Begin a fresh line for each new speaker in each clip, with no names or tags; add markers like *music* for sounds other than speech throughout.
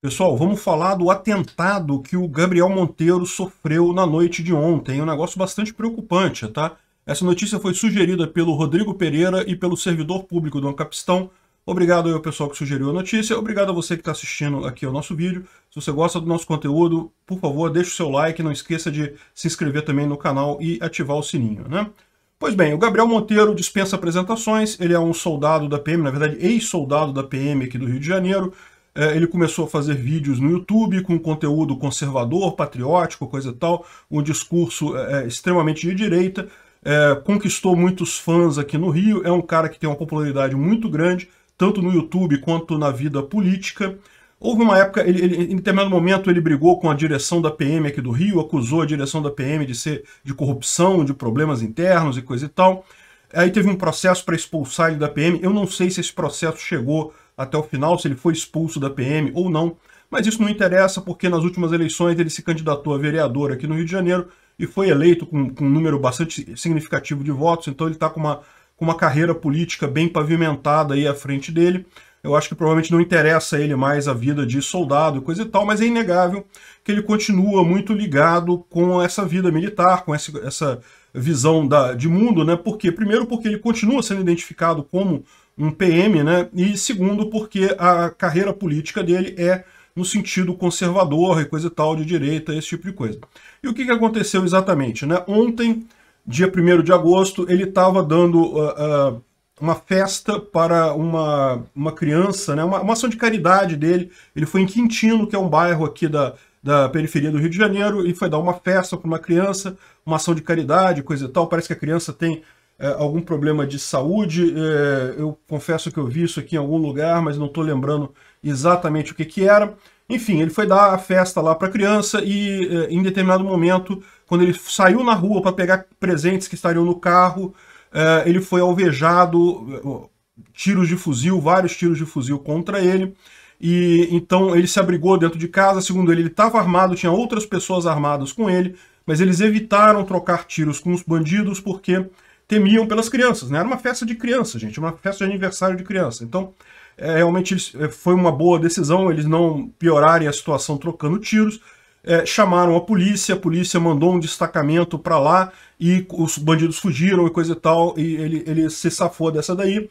Pessoal, vamos falar do atentado que o Gabriel Monteiro sofreu na noite de ontem. É um negócio bastante preocupante, tá? Essa notícia foi sugerida pelo Rodrigo Pereira e pelo servidor público do Ancapistão. Obrigado ao pessoal que sugeriu a notícia. Obrigado a você que está assistindo aqui ao nosso vídeo. Se você gosta do nosso conteúdo, por favor, deixe o seu like. Não esqueça de se inscrever também no canal e ativar o sininho, né? Pois bem, o Gabriel Monteiro dispensa apresentações, ele é um soldado da PM, na verdade ex-soldado da PM aqui do Rio de Janeiro, é, ele começou a fazer vídeos no YouTube com conteúdo conservador, patriótico, coisa tal, um discurso é, é, extremamente de direita, é, conquistou muitos fãs aqui no Rio, é um cara que tem uma popularidade muito grande, tanto no YouTube quanto na vida política. Houve uma época, ele, ele, em determinado momento, ele brigou com a direção da PM aqui do Rio, acusou a direção da PM de ser de corrupção, de problemas internos e coisa e tal. Aí teve um processo para expulsar ele da PM. Eu não sei se esse processo chegou até o final, se ele foi expulso da PM ou não. Mas isso não interessa porque nas últimas eleições ele se candidatou a vereador aqui no Rio de Janeiro e foi eleito com, com um número bastante significativo de votos, então ele está com uma, com uma carreira política bem pavimentada aí à frente dele. Eu acho que provavelmente não interessa a ele mais a vida de soldado e coisa e tal, mas é inegável que ele continua muito ligado com essa vida militar, com essa, essa visão da, de mundo, né? Porque, primeiro, porque ele continua sendo identificado como um PM, né? E segundo, porque a carreira política dele é no sentido conservador e coisa e tal, de direita, esse tipo de coisa. E o que, que aconteceu exatamente? Né? Ontem, dia 1 de agosto, ele estava dando uh, uh, uma festa para uma, uma criança, né? uma, uma ação de caridade dele. Ele foi em Quintino, que é um bairro aqui da, da periferia do Rio de Janeiro, e foi dar uma festa para uma criança, uma ação de caridade, coisa e tal. Parece que a criança tem é, algum problema de saúde. É, eu confesso que eu vi isso aqui em algum lugar, mas não estou lembrando exatamente o que, que era. Enfim, ele foi dar a festa lá para a criança e é, em determinado momento, quando ele saiu na rua para pegar presentes que estariam no carro, é, ele foi alvejado, tiros de fuzil, vários tiros de fuzil contra ele. E então ele se abrigou dentro de casa, segundo ele, ele estava armado, tinha outras pessoas armadas com ele, mas eles evitaram trocar tiros com os bandidos porque temiam pelas crianças, né? Era uma festa de criança, gente, uma festa de aniversário de criança. Então, é, realmente é, foi uma boa decisão eles não piorarem a situação trocando tiros. É, chamaram a polícia, a polícia mandou um destacamento para lá e os bandidos fugiram e coisa e tal, e ele, ele se safou dessa daí.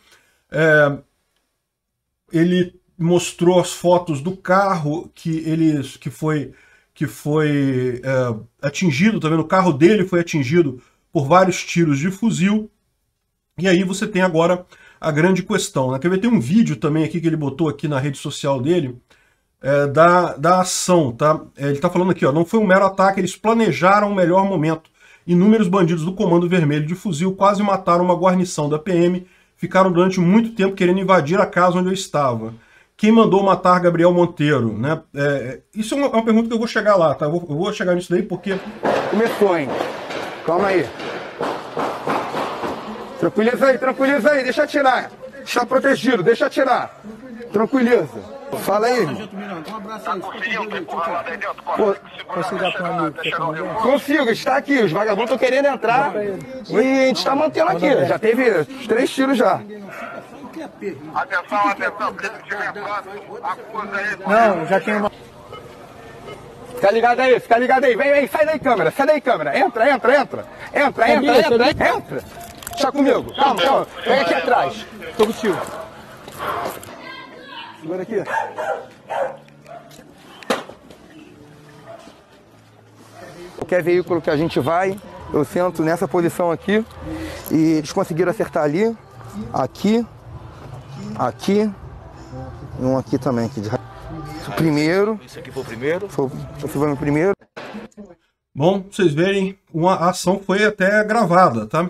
É, ele mostrou as fotos do carro que ele que foi que foi é, atingido, também tá o carro dele foi atingido por vários tiros de fuzil. E aí você tem agora a grande questão. Né? Quer ver? Tem um vídeo também aqui que ele botou aqui na rede social dele é, da, da ação, tá? É, ele está falando aqui, ó, não foi um mero ataque, eles planejaram o um melhor momento. Inúmeros bandidos do Comando Vermelho de fuzil quase mataram uma guarnição da PM, ficaram durante muito tempo querendo invadir a casa onde eu estava. Quem mandou matar Gabriel Monteiro? Né? É, é, isso é uma, é uma, pergunta que eu vou chegar lá, tá? Eu vou, eu vou chegar nisso daí porque... Começou, hein? Calma aí. Tranquiliza aí, tranquiliza aí, deixa tirar. Está protegido, deixa tirar. Tranquiliza. Fala aí, Um abraço aí. Consigo está aqui. Os vagabundos estão querendo entrar. E a gente está mantendo aqui. Já teve três tiros já. Atenção, atenção, Não, já tem uma. Fica ligado aí, fica ligado aí. Vem, vem, sai daí, câmera, sai daí, câmera. Entra, entra, entra. Entra, entra, entra, entra. entra. Está comigo. Calma, calma. Pega aqui atrás. Tô contigo. Segura aqui. Qualquer veículo que a gente vai, eu sento nessa posição aqui. E eles conseguiram acertar ali, aqui, aqui e um aqui também. Aqui de... primeiro. Esse aqui foi o primeiro? Foi, foi o primeiro. Bom, vocês verem, uma ação foi até gravada, tá?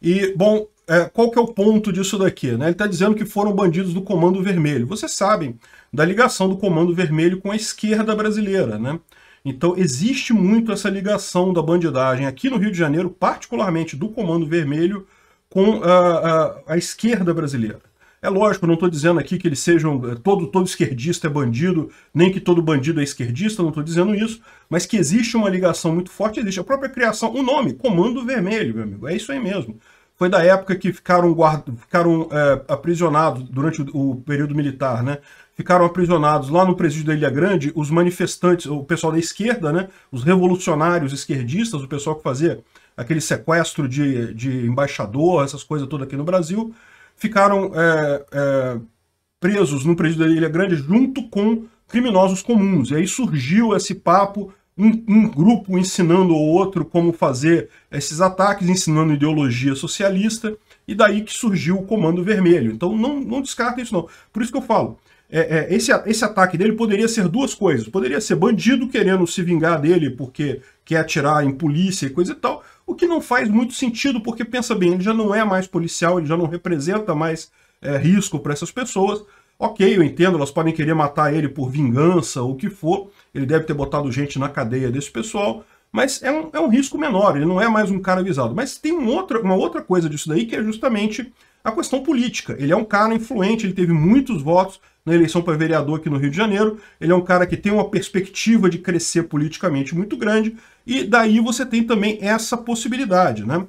E, bom, é, qual que é o ponto disso daqui? Né? Ele está dizendo que foram bandidos do Comando Vermelho. Vocês sabem da ligação do Comando Vermelho com a esquerda brasileira, né? Então existe muito essa ligação da bandidagem aqui no Rio de Janeiro, particularmente do Comando Vermelho, com a, a, a esquerda brasileira. É lógico, não estou dizendo aqui que eles sejam. Eh, todo, todo esquerdista é bandido, nem que todo bandido é esquerdista, não estou dizendo isso, mas que existe uma ligação muito forte, existe a própria criação. O nome, Comando Vermelho, meu amigo, é isso aí mesmo. Foi da época que ficaram, ficaram é, aprisionados durante o, o período militar, né? Ficaram aprisionados lá no presídio da Ilha Grande os manifestantes, o pessoal da esquerda, né? Os revolucionários esquerdistas, o pessoal que fazia aquele sequestro de, de embaixador, essas coisas todas aqui no Brasil ficaram é, é, presos no presídio da Ilha Grande junto com criminosos comuns. E aí surgiu esse papo, um, um grupo ensinando o outro como fazer esses ataques, ensinando ideologia socialista, e daí que surgiu o Comando Vermelho. Então não, não descarta isso não. Por isso que eu falo, é, é, esse, esse ataque dele poderia ser duas coisas. Poderia ser bandido querendo se vingar dele porque quer atirar em polícia e coisa e tal, o que não faz muito sentido, porque pensa bem, ele já não é mais policial, ele já não representa mais é, risco para essas pessoas. Ok, eu entendo, elas podem querer matar ele por vingança ou o que for, ele deve ter botado gente na cadeia desse pessoal, mas é um, é um risco menor, ele não é mais um cara avisado. Mas tem um outra, uma outra coisa disso daí que é justamente a questão política. Ele é um cara influente, ele teve muitos votos, na eleição para vereador aqui no Rio de Janeiro. Ele é um cara que tem uma perspectiva de crescer politicamente muito grande, e daí você tem também essa possibilidade, né?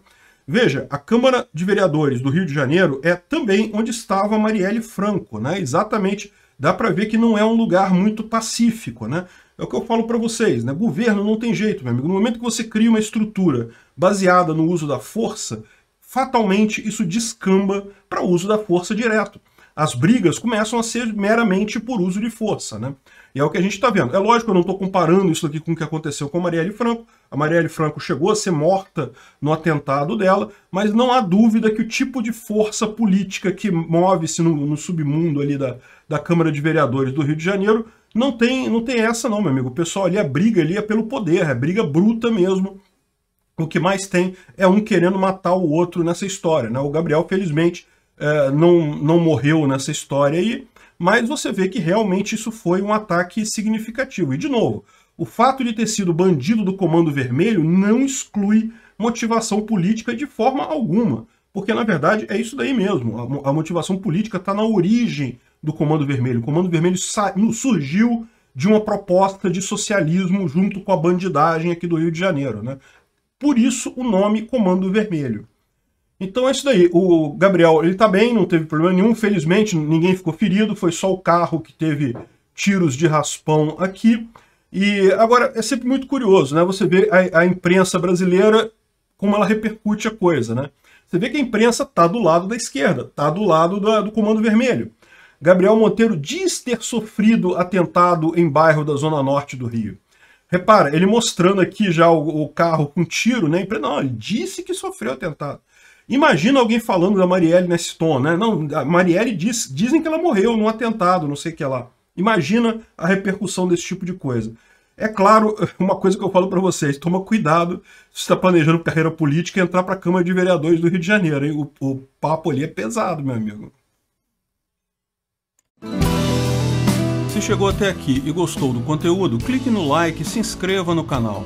Veja, a Câmara de Vereadores do Rio de Janeiro é também onde estava Marielle Franco, né? Exatamente, dá para ver que não é um lugar muito pacífico, né? É o que eu falo para vocês, né? Governo não tem jeito, meu amigo. No momento que você cria uma estrutura baseada no uso da força, fatalmente isso descamba para o uso da força direto as brigas começam a ser meramente por uso de força, né? E é o que a gente está vendo. É lógico, eu não estou comparando isso aqui com o que aconteceu com a Marielle Franco. A Marielle Franco chegou a ser morta no atentado dela, mas não há dúvida que o tipo de força política que move-se no, no, submundo ali da, da Câmara de Vereadores do Rio de Janeiro não tem, não tem essa não, meu amigo. O pessoal ali, a briga ali é pelo poder, é briga bruta mesmo. O que mais tem é um querendo matar o outro nessa história, né? O Gabriel, felizmente, é, não, não morreu nessa história aí, mas você vê que realmente isso foi um ataque significativo. E, de novo, o fato de ter sido bandido do Comando Vermelho não exclui motivação política de forma alguma. Porque, na verdade, é isso daí mesmo. A, motivação política está na origem do Comando Vermelho. O Comando Vermelho surgiu de uma proposta de socialismo junto com a bandidagem aqui do Rio de Janeiro. Né? Por isso, o nome Comando Vermelho. Então é isso daí. O Gabriel, ele tá bem, não teve problema nenhum. Felizmente, ninguém ficou ferido. Foi só o carro que teve tiros de raspão aqui. E agora, é sempre muito curioso, né? Você vê a, a imprensa brasileira, como ela repercute a coisa, né? Você vê que a imprensa tá do lado da esquerda, tá do lado do Comando Vermelho. Gabriel Monteiro diz ter sofrido atentado em bairro da Zona Norte do Rio. Repara, ele mostrando aqui já o, o carro com tiro, né? Não, ele disse que sofreu atentado. Imagina alguém falando da Marielle nesse tom, né? Não, a Marielle diz, dizem que ela morreu num atentado, não sei o que lá. Imagina a repercussão desse tipo de coisa. É claro, *laughs* uma coisa que eu falo para vocês, toma cuidado se está planejando carreira política e entrar para a Câmara de Vereadores do Rio de Janeiro. Hein? O, o papo ali é pesado, meu amigo. Se chegou até aqui e gostou do conteúdo, clique no like e se inscreva no canal.